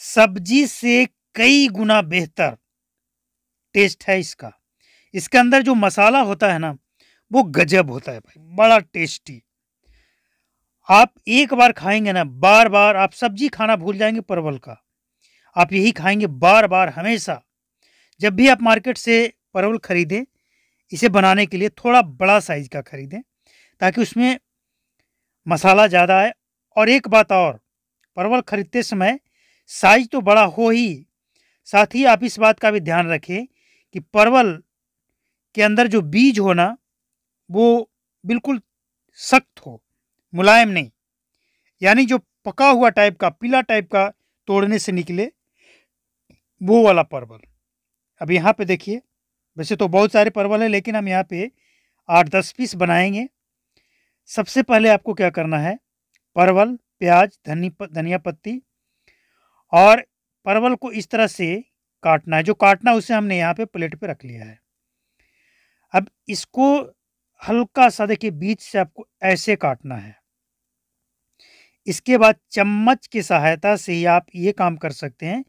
सब्जी से कई गुना बेहतर टेस्ट है इसका इसके अंदर जो मसाला होता है ना वो गजब होता है भाई बड़ा टेस्टी आप एक बार खाएंगे ना बार बार आप सब्जी खाना भूल जाएंगे परवल का आप यही खाएंगे बार बार हमेशा जब भी आप मार्केट से परवल खरीदें इसे बनाने के लिए थोड़ा बड़ा साइज़ का खरीदें ताकि उसमें मसाला ज़्यादा आए और एक बात और परवल खरीदते समय साइज तो बड़ा हो ही साथ ही आप इस बात का भी ध्यान रखें कि परवल के अंदर जो बीज होना वो बिल्कुल सख्त हो मुलायम नहीं यानी जो पका हुआ टाइप का पीला टाइप का तोड़ने से निकले वो वाला परवल अब यहाँ पे देखिए वैसे तो बहुत सारे परवल हैं लेकिन हम यहाँ पे आठ दस पीस बनाएंगे सबसे पहले आपको क्या करना है परवल प्याज धनी धनिया पत्ती और परवल को इस तरह से काटना है जो काटना उसे हमने यहाँ पे प्लेट पे रख लिया है अब इसको हल्का सा देखिए बीच से आपको ऐसे काटना है इसके बाद चम्मच की सहायता से ही आप ये काम कर सकते हैं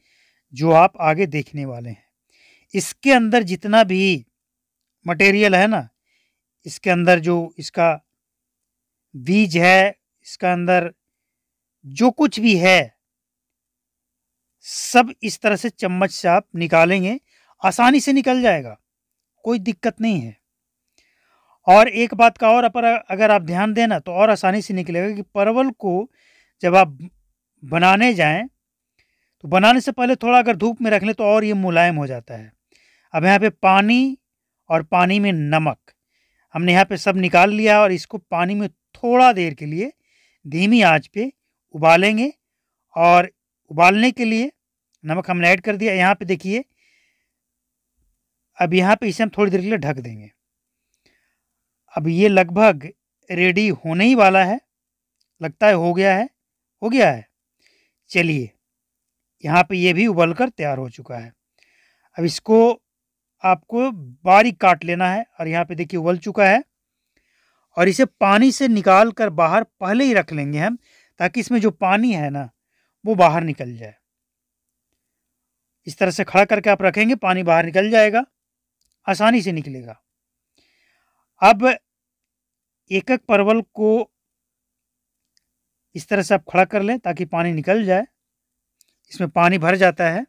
जो आप आगे देखने वाले हैं इसके अंदर जितना भी मटेरियल है ना इसके अंदर जो इसका बीज है इसका अंदर जो कुछ भी है सब इस तरह से चम्मच से आप निकालेंगे आसानी से निकल जाएगा कोई दिक्कत नहीं है और एक बात का और अपर अगर आप ध्यान देना तो और आसानी से निकलेगा कि परवल को जब आप बनाने जाएं तो बनाने से पहले थोड़ा अगर धूप में रख लें तो और ये मुलायम हो जाता है अब यहाँ पे पानी और पानी में नमक हमने यहाँ पे सब निकाल लिया और इसको पानी में थोड़ा देर के लिए धीमी आँच पे उबालेंगे और उबालने के लिए नमक हमने ऐड कर दिया यहाँ पे देखिए अब यहाँ पे इसे हम थोड़ी देर के लिए ढक देंगे अब ये लगभग रेडी होने ही वाला है लगता है हो गया है हो गया है चलिए यहाँ पे ये भी उबल कर तैयार हो चुका है अब इसको आपको बारीक काट लेना है और यहाँ पे देखिए उबल चुका है और इसे पानी से निकाल कर बाहर पहले ही रख लेंगे हम ताकि इसमें जो पानी है ना वो बाहर निकल जाए इस तरह से खड़ा करके आप रखेंगे पानी बाहर निकल जाएगा आसानी से निकलेगा अब एक एक परवल को इस तरह से आप खड़ा कर लें ताकि पानी निकल जाए इसमें पानी भर जाता है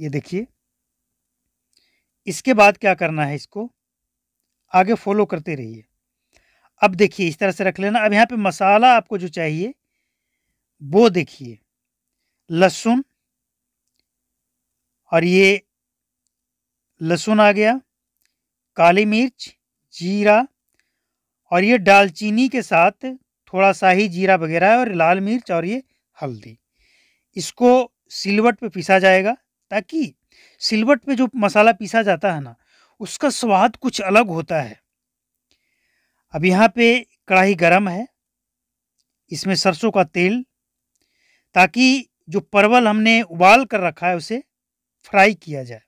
ये देखिए इसके बाद क्या करना है इसको आगे फॉलो करते रहिए अब देखिए इस तरह से रख लेना अब यहाँ पे मसाला आपको जो चाहिए वो देखिए लहसुन और ये लहसुन आ गया काली मिर्च जीरा और ये दालचीनी के साथ थोड़ा सा ही जीरा वगैरह और लाल मिर्च और ये हल्दी इसको सिलवट पे पीसा जाएगा ताकि सिलवट पे जो मसाला पीसा जाता है ना उसका स्वाद कुछ अलग होता है अब यहाँ पे कढ़ाई गरम है इसमें सरसों का तेल ताकि जो परवल हमने उबाल कर रखा है उसे फ्राई किया जाए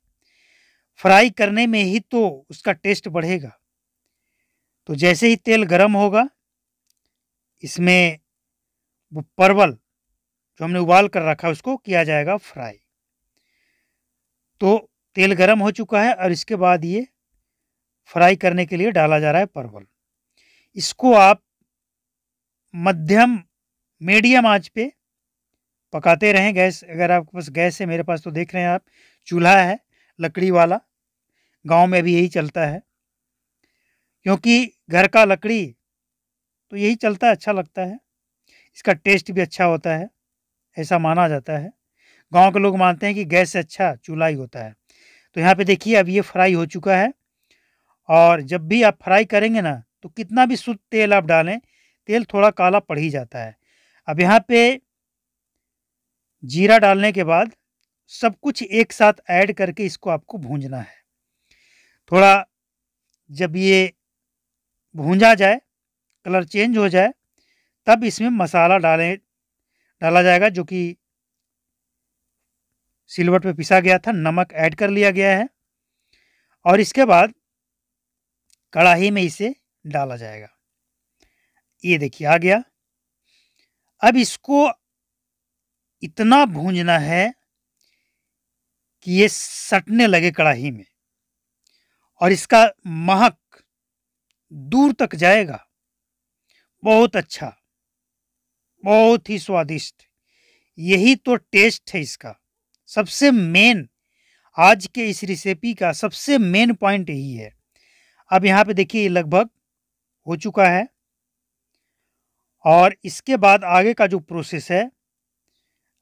फ्राई करने में ही तो उसका टेस्ट बढ़ेगा तो जैसे ही तेल गर्म होगा इसमें वो परवल जो हमने उबाल कर रखा है उसको किया जाएगा फ्राई तो तेल गर्म हो चुका है और इसके बाद ये फ्राई करने के लिए डाला जा रहा है परवल इसको आप मध्यम मीडियम आंच पे पकाते रहें गैस अगर आपके पास गैस है मेरे पास तो देख रहे हैं आप चूल्हा है लकड़ी वाला गांव में भी यही चलता है क्योंकि घर का लकड़ी तो यही चलता है अच्छा लगता है इसका टेस्ट भी अच्छा होता है ऐसा माना जाता है गांव के लोग मानते हैं कि गैस से अच्छा चूल्हा ही होता है तो यहाँ पे देखिए अब ये फ्राई हो चुका है और जब भी आप फ्राई करेंगे ना तो कितना भी शुद्ध तेल आप डालें तेल थोड़ा काला पड़ ही जाता है अब यहाँ पर जीरा डालने के बाद सब कुछ एक साथ ऐड करके इसको आपको भूंजना है थोड़ा जब ये भूंजा जाए कलर चेंज हो जाए तब इसमें मसाला डालें डाला जाएगा जो कि सिलवट पे पिसा गया था नमक ऐड कर लिया गया है और इसके बाद कड़ाही में इसे डाला जाएगा ये देखिए आ गया अब इसको इतना भूंजना है कि ये सटने लगे कड़ाही में और इसका महक दूर तक जाएगा बहुत अच्छा बहुत ही स्वादिष्ट यही तो टेस्ट है इसका सबसे मेन आज के इस रेसिपी का सबसे मेन पॉइंट यही है अब यहाँ पे देखिए लगभग हो चुका है और इसके बाद आगे का जो प्रोसेस है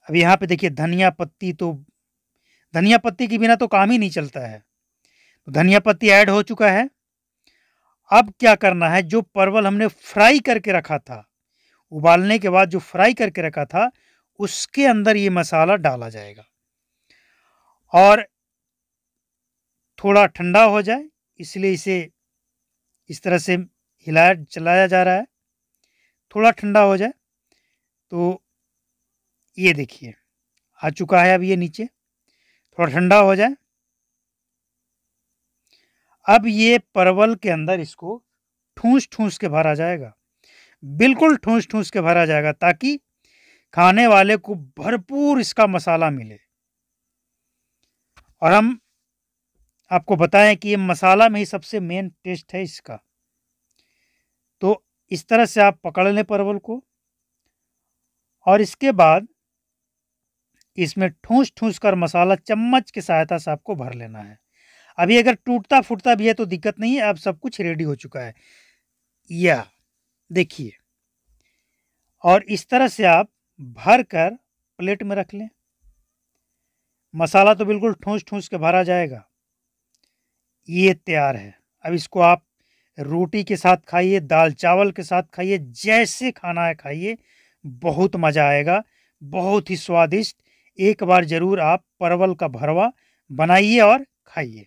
अब यहाँ पे देखिए धनिया पत्ती तो धनिया पत्ती के बिना तो काम ही नहीं चलता है तो धनिया पत्ती ऐड हो चुका है अब क्या करना है जो परवल हमने फ्राई करके रखा था उबालने के बाद जो फ्राई करके रखा था उसके अंदर ये मसाला डाला जाएगा और थोड़ा ठंडा हो जाए इसलिए इसे इस तरह से हिलाया चलाया जा रहा है थोड़ा ठंडा हो जाए तो ये देखिए आ चुका है अब ये नीचे थोड़ा ठंडा हो जाए अब ये परवल के अंदर इसको ठूस ठूस के भरा जाएगा बिल्कुल ठूस ठूस के भरा जाएगा ताकि खाने वाले को भरपूर इसका मसाला मिले और हम आपको बताएं कि ये मसाला में ही सबसे मेन टेस्ट है इसका तो इस तरह से आप पकड़ लें परवल को और इसके बाद इसमें ठूस ठूस कर मसाला चम्मच की सहायता से आपको भर लेना है अभी अगर टूटता फूटता भी है तो दिक्कत नहीं है अब सब कुछ रेडी हो चुका है या देखिए और इस तरह से आप भर कर प्लेट में रख लें मसाला तो बिल्कुल ठूस ठूस के भरा जाएगा ये तैयार है अब इसको आप रोटी के साथ खाइए दाल चावल के साथ खाइए जैसे खाना है खाइए बहुत मज़ा आएगा बहुत ही स्वादिष्ट एक बार ज़रूर आप परवल का भरवा बनाइए और खाइए